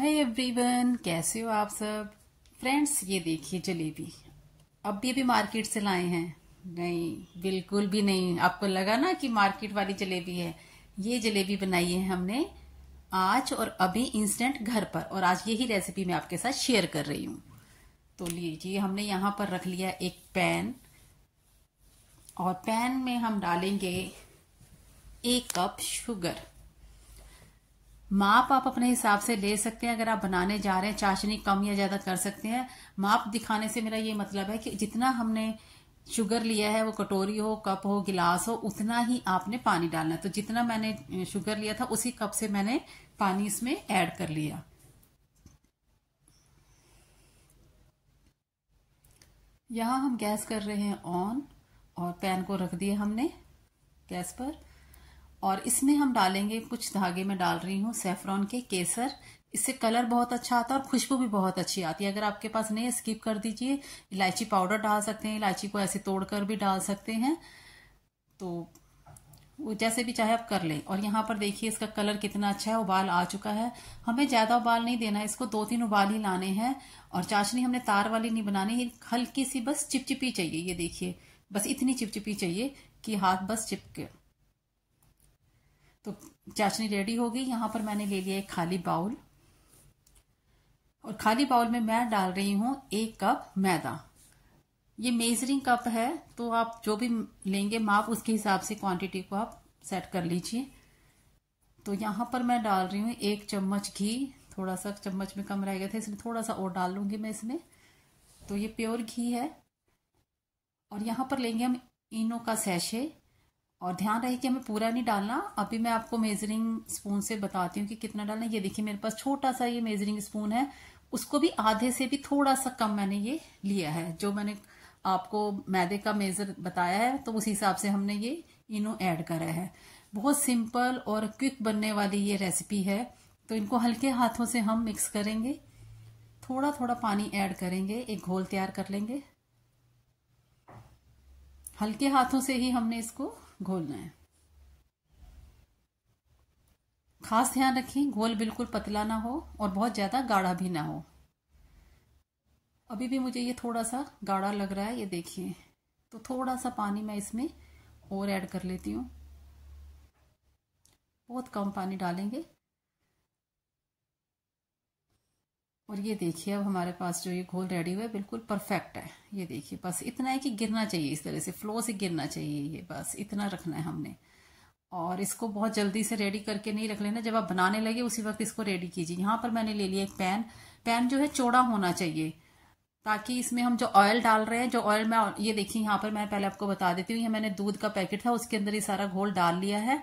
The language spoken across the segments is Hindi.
हाय एवरीवन कैसे हो आप सब फ्रेंड्स ये देखिए जलेबी अब भी अभी मार्केट से लाए हैं नहीं बिल्कुल भी नहीं आपको लगा ना कि मार्केट वाली जलेबी है ये जलेबी बनाई है हमने आज और अभी इंस्टेंट घर पर और आज यही रेसिपी मैं आपके साथ शेयर कर रही हूँ तो लीजिए हमने यहाँ पर रख लिया एक पैन और पैन में हम डालेंगे एक कप शुगर माप आप अपने हिसाब से ले सकते हैं अगर आप बनाने जा रहे हैं चाशनी कम या ज्यादा कर सकते हैं माप दिखाने से मेरा ये मतलब है कि जितना हमने शुगर लिया है वो कटोरी हो कप हो गिलास हो उतना ही आपने पानी डालना है तो जितना मैंने शुगर लिया था उसी कप से मैंने पानी इसमें ऐड कर लिया यहां हम गैस कर रहे हैं ऑन और पैन को रख दिया हमने गैस पर और इसमें हम डालेंगे कुछ धागे में डाल रही हूँ सेफ्रॉन के केसर इससे कलर बहुत अच्छा आता है और खुशबू भी बहुत अच्छी आती है अगर आपके पास नहीं है स्किप कर दीजिए इलायची पाउडर डाल सकते हैं इलायची को ऐसे तोड़कर भी डाल सकते हैं तो जैसे भी चाहे आप कर लें और यहाँ पर देखिए इसका कलर कितना अच्छा है उबाल आ चुका है हमें ज़्यादा उबाल नहीं देना है इसको दो तीन उबाल ही लाने हैं और चाशनी हमने तार वाली नहीं बनानी है हल्की सी बस चिपचिपी चाहिए ये देखिए बस इतनी चिपचिपी चाहिए कि हाथ बस चिपके तो चाशनी रेडी हो गई यहाँ पर मैंने ले लिया एक खाली बाउल और खाली बाउल में मैं डाल रही हूँ एक कप मैदा ये मेजरिंग कप है तो आप जो भी लेंगे माप उसके हिसाब से क्वांटिटी को आप सेट कर लीजिए तो यहाँ पर मैं डाल रही हूँ एक चम्मच घी थोड़ा सा चम्मच में कम रह गया था इसलिए थोड़ा सा और डाल लूँगी मैं इसमें तो ये प्योर घी है और यहाँ पर लेंगे हम इनो का सैशे और ध्यान रहे कि हमें पूरा नहीं डालना अभी मैं आपको मेजरिंग स्पून से बताती हूँ कि कितना डालना है ये देखिए मेरे पास छोटा सा ये मेजरिंग स्पून है उसको भी आधे से भी थोड़ा सा कम मैंने ये लिया है जो मैंने आपको मैदे का मेजर बताया है तो उस हिसाब से हमने ये इनो ऐड करा है बहुत सिंपल और क्विक बनने वाली ये रेसिपी है तो इनको हल्के हाथों से हम मिक्स करेंगे थोड़ा थोड़ा पानी ऐड करेंगे एक घोल तैयार कर लेंगे हल्के हाथों से ही हमने इसको घोलना है खास ध्यान रखें घोल बिल्कुल पतला ना हो और बहुत ज़्यादा गाढ़ा भी ना हो अभी भी मुझे ये थोड़ा सा गाढ़ा लग रहा है ये देखिए तो थोड़ा सा पानी मैं इसमें और ऐड कर लेती हूँ बहुत कम पानी डालेंगे और ये देखिए अब हमारे पास जो ये घोल रेडी हुआ है बिल्कुल परफेक्ट है ये देखिए बस इतना है कि गिरना चाहिए इस तरह से फ्लो से गिरना चाहिए ये बस इतना रखना है हमने और इसको बहुत जल्दी से रेडी करके नहीं रख लेना जब आप बनाने लगे उसी वक्त इसको रेडी कीजिए यहाँ पर मैंने ले लिया एक पैन पैन जो है चौड़ा होना चाहिए ताकि इसमें हम जो ऑयल डाल रहे हैं जो ऑयल में ये देखिए यहाँ पर मैं पहले आपको बता देती हूँ ये मैंने दूध का पैकेट था उसके अंदर ये सारा घोल डाल लिया है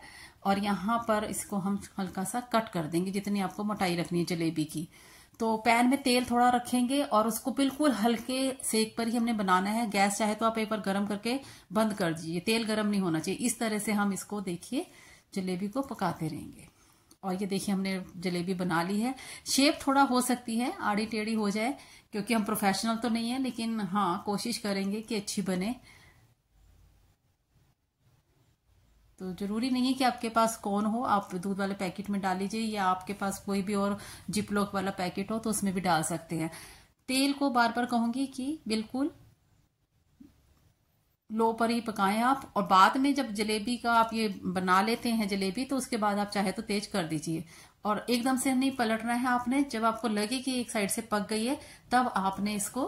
और यहाँ पर इसको हम हल्का सा कट कर देंगे जितनी आपको मोटाई रखनी है जलेबी की तो पैन में तेल थोड़ा रखेंगे और उसको बिल्कुल हल्के सेक पर ही हमने बनाना है गैस चाहे तो आप एक बार गर्म करके बंद कर दीजिए तेल गर्म नहीं होना चाहिए इस तरह से हम इसको देखिए जलेबी को पकाते रहेंगे और ये देखिए हमने जलेबी बना ली है शेप थोड़ा हो सकती है आड़ी टेढ़ी हो जाए क्योंकि हम प्रोफेशनल तो नहीं है लेकिन हाँ कोशिश करेंगे कि अच्छी बने तो जरूरी नहीं है कि आपके पास कौन हो आप दूध वाले पैकेट में डाल लीजिए या आपके पास कोई भी और जिपलॉक वाला पैकेट हो तो उसमें भी डाल सकते हैं तेल को बार बार कहूंगी कि बिल्कुल लो पर ही पकाएं आप और बाद में जब जलेबी का आप ये बना लेते हैं जलेबी तो उसके बाद आप चाहे तो तेज कर दीजिए और एकदम से नहीं पलटना है आपने जब आपको लगे कि एक साइड से पक गई है तब आपने इसको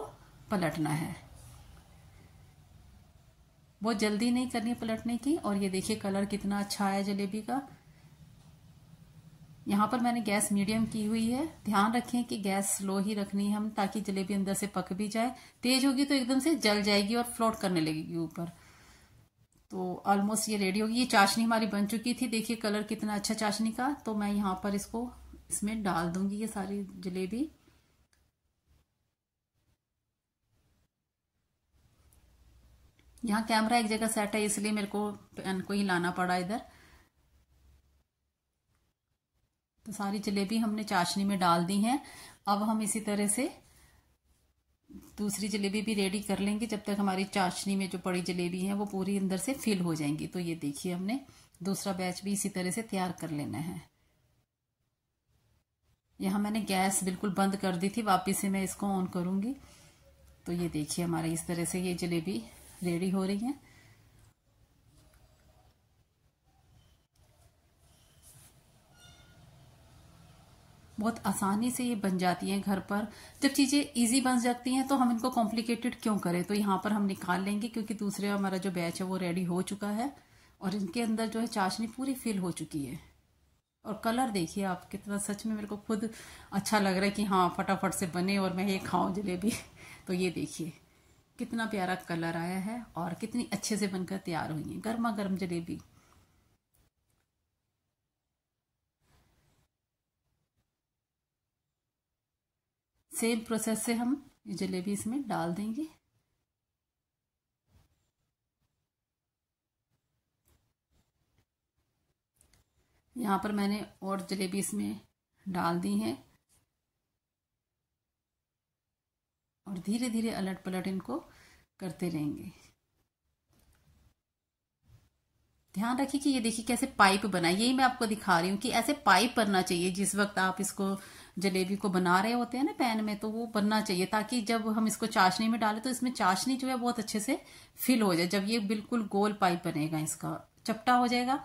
पलटना है बहुत जल्दी नहीं करनी पलटने की और ये देखिए कलर कितना अच्छा आया जलेबी का यहाँ पर मैंने गैस मीडियम की हुई है ध्यान रखें कि गैस स्लो ही रखनी है हम ताकि जलेबी अंदर से पक भी जाए तेज होगी तो एकदम से जल जाएगी और फ्लोट करने लगेगी ऊपर तो ऑलमोस्ट ये रेडी होगी ये चाशनी हमारी बन चुकी थी देखिए कलर कितना अच्छा चाशनी का तो मैं यहाँ पर इसको इसमें डाल दूंगी ये सारी जलेबी यहाँ कैमरा एक जगह सेट है इसलिए मेरे को पेन को ही लाना पड़ा इधर तो सारी जलेबी हमने चाशनी में डाल दी हैं अब हम इसी तरह से दूसरी जलेबी भी रेडी कर लेंगे जब तक हमारी चाशनी में जो पड़ी जलेबी है वो पूरी अंदर से फिल हो जाएंगी तो ये देखिए हमने दूसरा बैच भी इसी तरह से तैयार कर लेना है यहाँ मैंने गैस बिल्कुल बंद कर दी थी वापिस से मैं इसको ऑन करूँगी तो ये देखिए हमारे इस तरह से ये जलेबी रेडी हो रही हैं बहुत आसानी से ये बन जाती हैं घर पर जब चीज़ें इजी बन जाती हैं तो हम इनको कॉम्प्लिकेटेड क्यों करें तो यहाँ पर हम निकाल लेंगे क्योंकि दूसरे हमारा जो बैच है वो रेडी हो चुका है और इनके अंदर जो है चाशनी पूरी फिल हो चुकी है और कलर देखिए आप कितना सच में मेरे को खुद अच्छा लग रहा है कि हाँ फटाफट से बने और मैं ये खाऊं जलेबी तो ये देखिए कितना प्यारा कलर आया है और कितनी अच्छे से बनकर तैयार हुई है गर्मा गर्म जलेबी सेम प्रोसेस से हम ये जलेबी इसमें डाल देंगे यहाँ पर मैंने और जलेबी इसमें डाल दी हैं और धीरे धीरे अलट पलट इनको करते रहेंगे ध्यान रखिए कि ये देखिए कैसे पाइप बना यही मैं आपको दिखा रही हूँ कि ऐसे पाइप बनना चाहिए जिस वक्त आप इसको जलेबी को बना रहे होते हैं ना पैन में तो वो बनना चाहिए ताकि जब हम इसको चाशनी में डालें तो इसमें चाशनी जो है बहुत अच्छे से फिल हो जाए जब ये बिल्कुल गोल पाइप बनेगा इसका चपटा हो जाएगा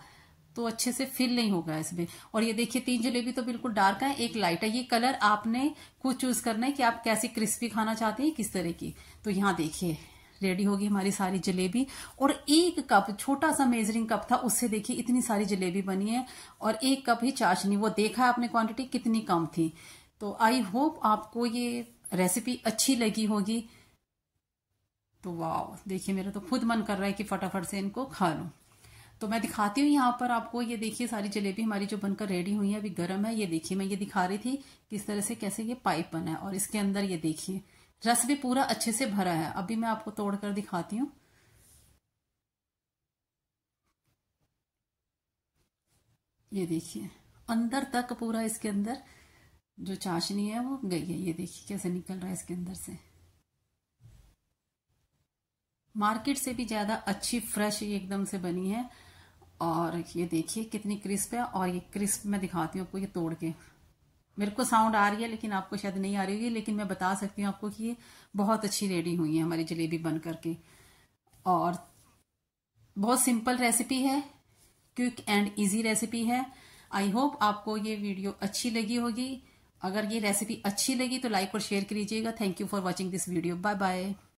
तो अच्छे से फिल नहीं होगा इसमें और ये देखिए तीन जलेबी तो बिल्कुल डार्क है एक लाइट है ये कलर आपने खुद चूज करना है कि आप कैसी क्रिस्पी खाना चाहते हैं किस तरह की तो यहाँ देखिए रेडी होगी हमारी सारी जलेबी और एक कप छोटा सा मेजरिंग कप था उससे देखिए इतनी सारी जलेबी बनी है और एक कप ही चाशनी वो देखा है आपने क्वांटिटी कितनी कम थी तो आई होप आपको ये रेसिपी अच्छी लगी होगी तो वाह देखिए मेरा तो खुद मन कर रहा है कि फटाफट से इनको खा लूँ तो मैं दिखाती हूँ यहाँ पर आपको ये देखिए सारी जलेबी हमारी जो बनकर रेडी हुई है अभी गर्म है ये देखिए मैं ये दिखा रही थी किस तरह से कैसे ये पाइप बना है और इसके अंदर ये देखिए रस भी पूरा अच्छे से भरा है अभी मैं आपको तोड़कर दिखाती हूँ ये देखिए अंदर तक पूरा इसके अंदर जो चाशनी है वो गई है ये देखिए कैसे निकल रहा है इसके अंदर से मार्केट से भी ज़्यादा अच्छी फ्रेश एकदम से बनी है और ये देखिए कितनी क्रिस्प है और ये क्रिस्प मैं दिखाती हूँ आपको ये तोड़ के मेरे को साउंड आ रही है लेकिन आपको शायद नहीं आ रही होगी लेकिन मैं बता सकती हूँ आपको कि ये बहुत अच्छी रेडी हुई है हमारी जलेबी बन करके और बहुत सिंपल रेसिपी है क्विक एंड इजी रेसिपी है आई होप आपको ये वीडियो अच्छी लगी होगी अगर ये रेसिपी अच्छी लगी तो लाइक और शेयर कीजिएगा thank you for watching this video bye bye